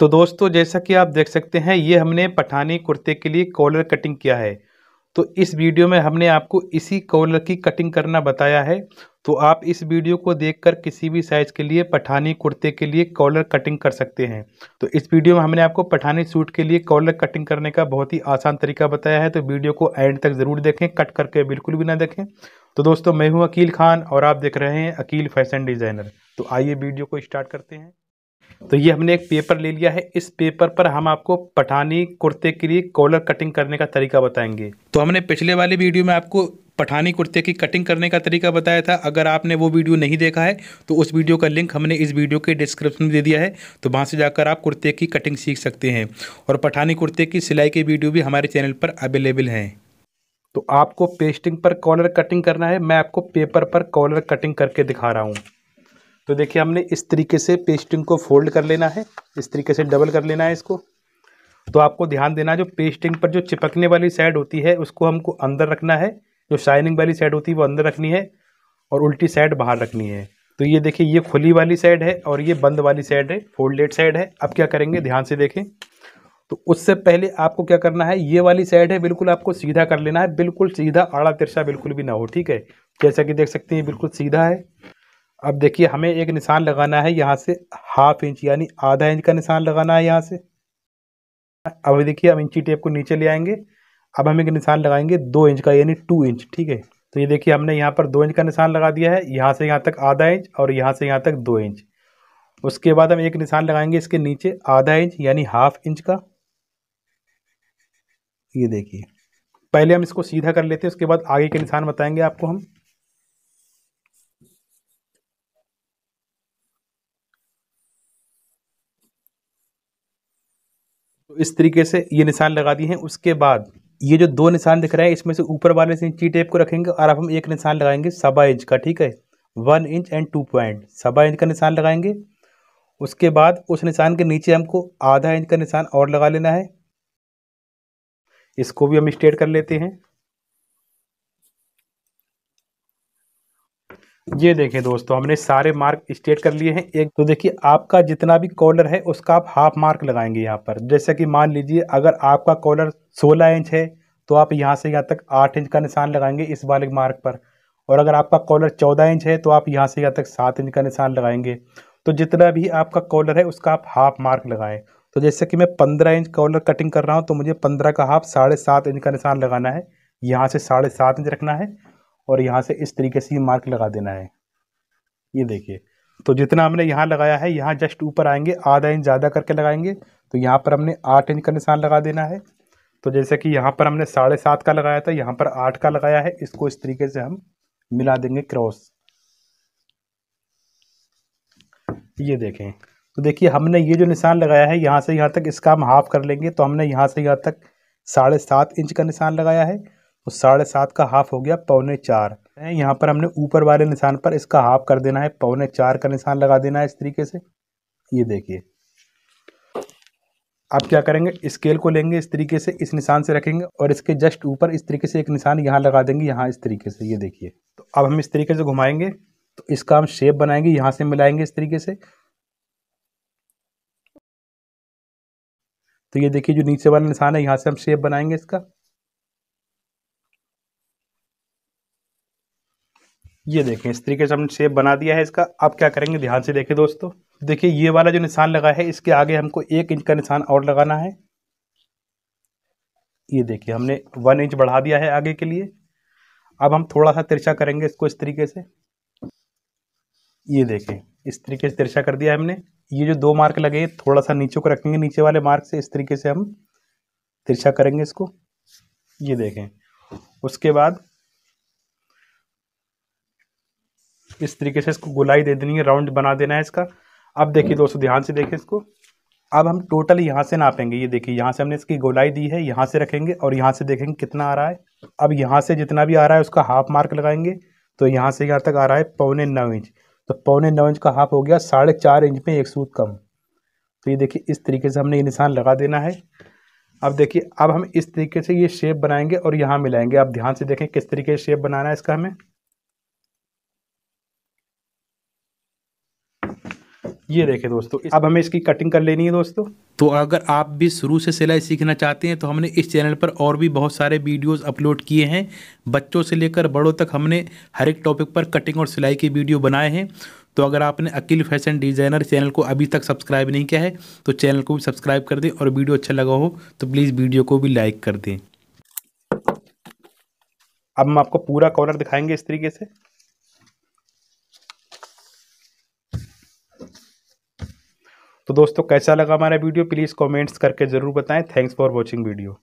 तो दोस्तों जैसा कि आप देख सकते हैं ये हमने पठानी कुर्ते के लिए कॉलर कटिंग किया है तो इस वीडियो में हमने आपको इसी कॉलर की कटिंग करना बताया है तो आप इस वीडियो को देखकर किसी भी साइज़ के लिए पठानी कुर्ते के लिए कॉलर कटिंग कर सकते हैं तो इस वीडियो में हमने आपको पठानी सूट के लिए कॉलर कटिंग करने का बहुत ही आसान तरीका बताया है तो वीडियो को एंड तक ज़रूर देखें कट करके बिल्कुल भी ना देखें तो दोस्तों मैं हूँ अकील खान और आप देख रहे हैं अकील फैशन डिज़ाइनर तो आइए वीडियो को स्टार्ट करते हैं तो ये हमने एक पेपर ले लिया है इस पेपर पर हम आपको पठानी कुर्ते के लिए कॉलर कटिंग करने का तरीका बताएंगे तो हमने पिछले वाले वीडियो में आपको पठानी कुर्ते की कटिंग करने का तरीका बताया था अगर आपने वो वीडियो नहीं देखा है तो उस वीडियो का लिंक हमने इस वीडियो के डिस्क्रिप्शन में दे दिया है तो वहाँ से जाकर आप कुर्ते की कटिंग सीख सकते हैं और पठानी कुर्ते की सिलाई के वीडियो भी हमारे चैनल पर अवेलेबल हैं तो आपको पेस्टिंग पर कॉलर कटिंग करना है मैं आपको पेपर पर कॉलर कटिंग करके दिखा रहा हूँ तो देखिए हमने इस तरीके से पेस्टिंग को फोल्ड कर लेना है इस तरीके से डबल कर लेना है इसको तो आपको ध्यान देना जो पेस्टिंग पर जो चिपकने वाली साइड होती है उसको हमको अंदर रखना है जो शाइनिंग वाली साइड होती है वो अंदर रखनी है और उल्टी साइड बाहर रखनी है तो ये देखिए ये खुली वाली साइड है और ये बंद वाली साइड है फोल्डेड साइड है अब क्या करेंगे ध्यान से देखें तो उससे पहले आपको क्या करना है ये वाली साइड है बिल्कुल आपको सीधा कर लेना है बिल्कुल सीधा आड़ा तिरछा बिल्कुल भी ना हो ठीक है जैसा कि देख सकते हैं बिल्कुल सीधा है अब देखिए हमें एक निशान लगाना है यहाँ से हाफ इंच यानी आधा इंच का निशान लगाना है यहाँ से अब देखिए हम इंची टेप को नीचे ले आएंगे अब हम एक निशान लगाएंगे दो इंच का यानी टू इंच ठीक है तो ये देखिए हमने यहाँ पर दो इंच का निशान लगा दिया है यहाँ से यहाँ तक आधा इंच और यहाँ से यहाँ तक दो इंच उसके बाद हम एक निशान लगाएंगे इसके नीचे आधा इंच यानी हाफ इंच का ये देखिए पहले हम इसको सीधा कर लेते हैं उसके बाद आगे के निशान बताएंगे आपको हम तो इस तरीके से ये निशान लगा दिए हैं उसके बाद ये जो दो निशान दिख रहे हैं इसमें से ऊपर वाले से इंची टेप को रखेंगे और अब हम एक निशान लगाएंगे सवा इंच का ठीक है one inch and two point सवा इंच का निशान लगाएंगे उसके बाद उस निशान के नीचे हमको आधा इंच का निशान और लगा लेना है इसको भी हम स्ट्रेट कर लेते हैं ये देखें दोस्तों हमने सारे मार्क स्टेट कर लिए हैं एक तो देखिए आपका जितना भी कॉलर है उसका आप हाफ मार्क लगाएंगे यहाँ पर जैसे कि मान लीजिए अगर आपका कॉलर 16 इंच है तो आप यहाँ से यहाँ तक 8 इंच का निशान लगाएंगे इस वाले मार्क पर और अगर आपका कॉलर 14 इंच है तो आप यहाँ से यहाँ तक सात इंच का निशान लगाएंगे तो जितना भी आपका कॉलर है उसका आप हाफ मार्क लगाएं तो जैसे कि मैं पंद्रह इंच कॉलर कटिंग कर रहा हूँ तो मुझे पंद्रह का हाफ साढ़े सात इंच का निशान लगाना है यहाँ से साढ़े सात इंच रखना है और यहाँ से इस तरीके से ये मार्क लगा देना है ये देखिए तो जितना हमने यहाँ लगाया है यहाँ जस्ट ऊपर आएंगे आधा इंच ज़्यादा करके लगाएंगे तो यहाँ पर हमने आठ इंच का निशान लगा देना है तो जैसे कि यहाँ पर हमने साढ़े सात का लगाया था यहाँ पर आठ का लगाया है इसको इस तरीके से हम मिला देंगे क्रॉस ये देखें तो देखिए हमने ये जो निशान लगाया है यहाँ से यहाँ तक इसका हम हाफ कर लेंगे तो हमने यहाँ से यहाँ तक साढ़े सात इंच का निशान लगाया है तो साढ़े सात का हाफ हो गया पौने चार यहाँ पर हमने ऊपर वाले निशान पर इसका हाफ कर देना है पौने चार का निशान लगा देना है इस तरीके से ये देखिए आप क्या करेंगे स्केल को लेंगे इस तरीके से इस निशान से रखेंगे और इसके जस्ट ऊपर इस तरीके से एक निशान यहाँ लगा देंगे यहाँ इस तरीके से ये देखिए तो अब हम इस तरीके से घुमाएंगे तो इसका हम शेप बनाएंगे यहाँ से मिलाएंगे इस तरीके से तो ये देखिए जो नीचे वाला निशान है यहाँ से हम शेप बनाएंगे इसका ये देखें इस तरीके से हमने शेप बना दिया है इसका अब क्या करेंगे ध्यान से देखें दोस्तों देखिए ये वाला जो निशान लगा है इसके आगे हमको एक इंच का निशान और लगाना है ये देखिए हमने वन इंच बढ़ा दिया है आगे के लिए अब हम थोड़ा सा तिरछा करेंगे इसको इस तरीके से ये देखें इस तरीके से तिरछा कर दिया हमने ये जो दो मार्क लगे थोड़ा सा नीचे को रखेंगे नीचे वाले मार्क से इस तरीके से हम तिरछा करेंगे इसको ये देखें उसके बाद इस तरीके से इसको गुलाई दे देनी है राउंड बना देना है इसका अब देखिए दोस्तों ध्यान से देखिए इसको अब हम टोटल यहाँ से नापेंगे ये देखिए यहाँ से हमने इसकी गोलाई दी है यहाँ से रखेंगे और यहाँ से देखेंगे कितना आ रहा है अब यहाँ से जितना भी आ रहा है उसका हाफ मार्क लगाएंगे तो यहाँ से यहाँ तक आ रहा है पौने नौ इंच तो पौने नौ इंच का हाफ हो गया साढ़े चार इंच में एक सूत कम तो ये देखिए इस तरीके से हमने ये निशान लगा देना है अब देखिए अब हम इस तरीके से ये शेप बनाएंगे और यहाँ मिलाएंगे आप ध्यान से देखें किस तरीके से शेप बनाना है इसका हमें ये देखे दोस्तों अब हमें इसकी कटिंग कर लेनी है दोस्तों तो अगर आप भी शुरू से सिलाई सीखना चाहते हैं तो हमने इस चैनल पर और भी बहुत सारे वीडियोस अपलोड किए हैं बच्चों से लेकर बड़ों तक हमने हर एक टॉपिक पर कटिंग और सिलाई के वीडियो बनाए हैं तो अगर आपने अकील फैशन डिज़ाइनर चैनल को अभी तक सब्सक्राइब नहीं किया है तो चैनल को भी सब्सक्राइब कर दें और वीडियो अच्छा लगा हो तो प्लीज़ वीडियो को भी लाइक कर दें अब हम आपको पूरा कॉर्नर दिखाएंगे इस तरीके से तो दोस्तों कैसा लगा हमारा वीडियो प्लीज़ कॉमेंट्स करके ज़रूर बताएँ थैंक्स फॉर वॉचिंग वीडियो